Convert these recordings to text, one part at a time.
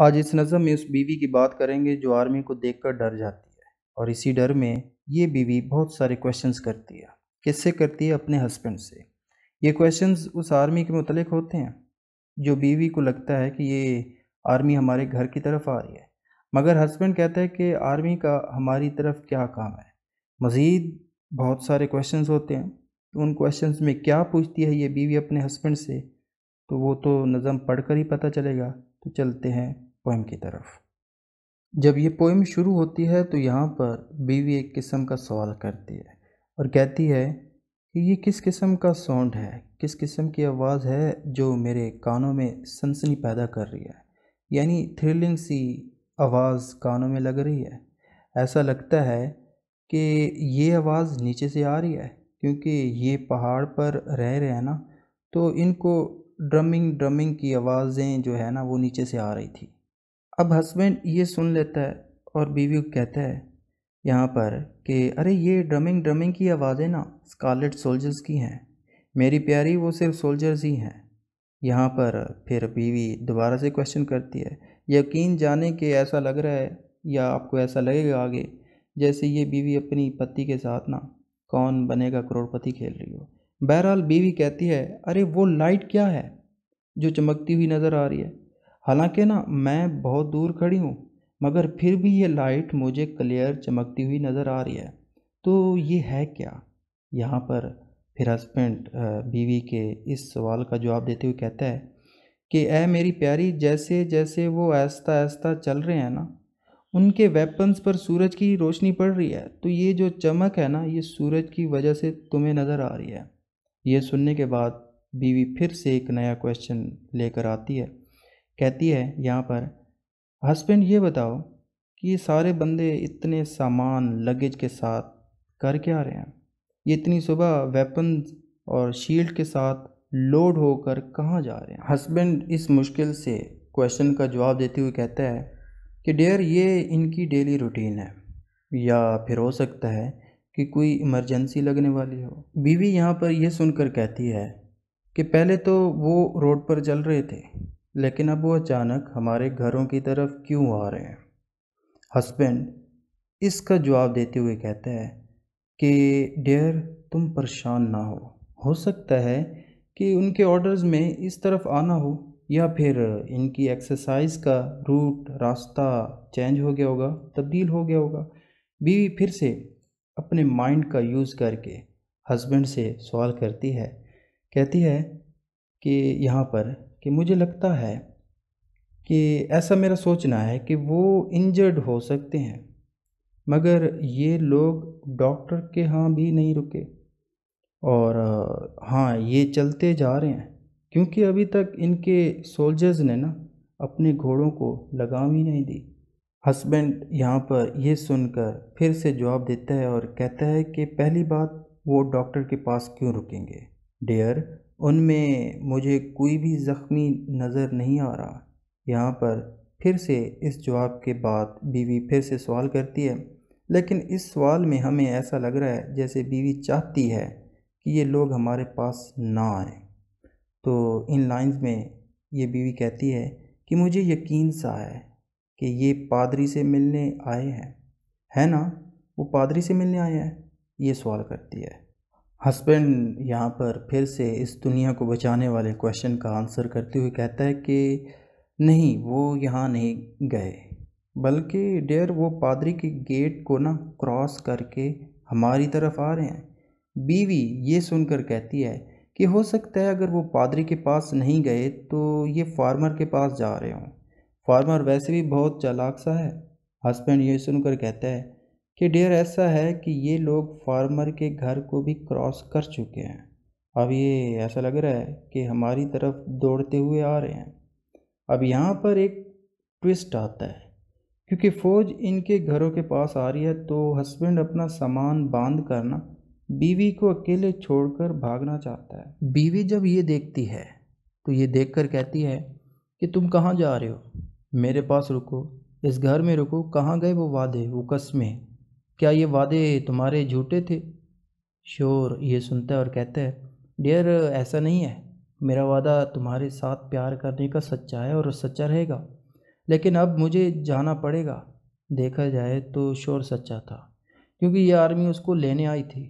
आज इस नज़म में उस बीवी की बात करेंगे जो आर्मी को देखकर डर जाती है और इसी डर में ये बीवी बहुत सारे क्वेश्चंस करती है किससे करती है अपने हस्बैंड से ये क्वेश्चंस उस आर्मी के मुतलक होते हैं जो बीवी को लगता है कि ये आर्मी हमारे घर की तरफ आ रही है मगर हस्बैंड कहता है कि आर्मी का हमारी तरफ क्या काम है मज़ीद बहुत सारे क्वेश्चन होते हैं तो उन क्वेश्चन में क्या पूछती है ये बीवी अपने हस्बैंड से तो वो तो नज़म पढ़ कर ही पता चलेगा तो चलते हैं पोएम की तरफ जब ये पोएम शुरू होती है तो यहाँ पर बीवी एक किस्म का सवाल करती है और कहती है कि ये किस किस्म का साउंड है किस किस्म की आवाज़ है जो मेरे कानों में सनसनी पैदा कर रही है यानी थ्रिलिंग सी आवाज़ कानों में लग रही है ऐसा लगता है कि ये आवाज़ नीचे से आ रही है क्योंकि ये पहाड़ पर रह रहे हैं ना तो इनको ड्रमिंग ड्रमिंग की आवाज़ें जो है ना वो नीचे से आ रही थी अब हस्बैंड ये सुन लेता है और बीवी को कहता है यहाँ पर कि अरे ये ड्रमिंग ड्रमिंग की आवाज़ें ना स्कारलेट सोल्जर्स की हैं मेरी प्यारी वो सिर्फ सोल्जर्स ही हैं यहाँ पर फिर बीवी दोबारा से क्वेश्चन करती है यकीन जाने के ऐसा लग रहा है या आपको ऐसा लगेगा आगे जैसे ये बीवी अपनी पति के साथ ना कौन बनेगा करोड़पति खेल रही हो बहरहाल बीवी कहती है अरे वो लाइट क्या है जो चमकती हुई नज़र आ रही है हालांकि ना मैं बहुत दूर खड़ी हूँ मगर फिर भी ये लाइट मुझे क्लियर चमकती हुई नज़र आ रही है तो ये है क्या यहाँ पर फिर हस्बैंड बीवी के इस सवाल का जवाब देते हुए कहता है कि ऐ मेरी प्यारी जैसे जैसे वो ऐसा ऐसा चल रहे हैं ना उनके वेपन्स पर सूरज की रोशनी पड़ रही है तो ये जो चमक है ना ये सूरज की वजह से तुम्हें नज़र आ रही है ये सुनने के बाद बीवी फिर से एक नया क्वेश्चन लेकर आती है कहती है यहाँ पर हस्बैंड ये बताओ कि ये सारे बंदे इतने सामान लगेज के साथ कर के आ रहे हैं ये इतनी सुबह वेपन और शील्ड के साथ लोड होकर कहाँ जा रहे हैं हस्बैंड इस मुश्किल से क्वेश्चन का जवाब देते हुए कहता है कि डेयर ये इनकी डेली रूटीन है या फिर हो सकता है कि कोई इमरजेंसी लगने वाली हो बीवी यहाँ पर यह सुनकर कहती है कि पहले तो वो रोड पर चल रहे थे लेकिन अब वो अचानक हमारे घरों की तरफ क्यों आ रहे हैं हस्बैंड इसका जवाब देते हुए कहते हैं कि डियर तुम परेशान ना हो हो सकता है कि उनके ऑर्डर्स में इस तरफ आना हो या फिर इनकी एक्सरसाइज का रूट रास्ता चेंज हो गया होगा तब्दील हो गया होगा बीवी फिर से अपने माइंड का यूज़ करके हस्बैंड से सवाल करती है कहती है कि यहाँ पर कि मुझे लगता है कि ऐसा मेरा सोचना है कि वो इंजर्ड हो सकते हैं मगर ये लोग डॉक्टर के यहाँ भी नहीं रुके और हाँ ये चलते जा रहे हैं क्योंकि अभी तक इनके सोल्जर्स ने ना अपने घोड़ों को लगाम ही नहीं दी हस्बैंड यहाँ पर यह सुनकर फिर से जवाब देता है और कहता है कि पहली बात वो डॉक्टर के पास क्यों रुकेंगे डेयर उनमें मुझे कोई भी ज़ख्मी नज़र नहीं आ रहा यहाँ पर फिर से इस जवाब के बाद बीवी फिर से सवाल करती है लेकिन इस सवाल में हमें ऐसा लग रहा है जैसे बीवी चाहती है कि ये लोग हमारे पास ना आए तो इन लाइंस में ये बीवी कहती है कि मुझे यकीन सा है कि ये पादरी से मिलने आए हैं है ना वो पादरी से मिलने आया है ये सवाल करती है हस्बैंड यहाँ पर फिर से इस दुनिया को बचाने वाले क्वेश्चन का आंसर करते हुए कहता है कि नहीं वो यहाँ नहीं गए बल्कि डेयर वो पादरी के गेट को ना क्रॉस करके हमारी तरफ आ रहे हैं बीवी ये सुनकर कहती है कि हो सकता है अगर वो पादरी के पास नहीं गए तो ये फार्मर के पास जा रहे हों फार्मर वैसे भी बहुत चालाक सा है हस्बैंड ये सुनकर कहता है कि डियर ऐसा है कि ये लोग फार्मर के घर को भी क्रॉस कर चुके हैं अब ये ऐसा लग रहा है कि हमारी तरफ दौड़ते हुए आ रहे हैं अब यहाँ पर एक ट्विस्ट आता है क्योंकि फ़ौज इनके घरों के पास आ रही है तो हस्बैंड अपना सामान बांध करना बीवी को अकेले छोड़कर भागना चाहता है बीवी जब ये देखती है तो ये देख कहती है कि तुम कहाँ जा रहे हो मेरे पास रुको इस घर में रुको कहाँ गए वो वादे वो कस्में क्या ये वादे तुम्हारे झूठे थे शोर ये सुनता है और कहता है डियर ऐसा नहीं है मेरा वादा तुम्हारे साथ प्यार करने का सच्चा है और सच्चा रहेगा लेकिन अब मुझे जाना पड़ेगा देखा जाए तो शोर सच्चा था क्योंकि ये आर्मी उसको लेने आई थी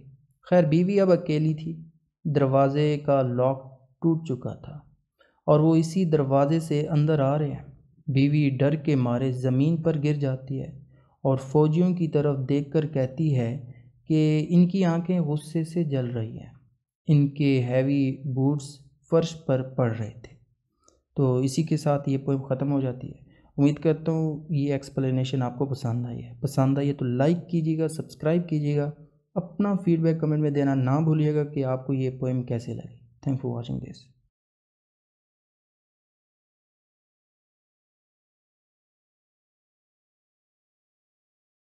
खैर बीवी अब अकेली थी दरवाजे का लॉक टूट चुका था और वो इसी दरवाजे से अंदर आ रहे हैं बीवी डर के मारे ज़मीन पर गिर जाती है और फौजियों की तरफ देखकर कहती है कि इनकी आंखें गुस्से से जल रही हैं इनके हैवी बूट्स फर्श पर पड़ रहे थे तो इसी के साथ ये पोइम ख़त्म हो जाती है उम्मीद करता हूँ ये एक्सप्लेनेशन आपको पसंद आई है पसंद आई है तो लाइक कीजिएगा सब्सक्राइब कीजिएगा अपना फीडबैक कमेंट में देना ना भूलिएगा कि आपको ये पोइम कैसे लगी थैंक फॉर वॉचिंग दिस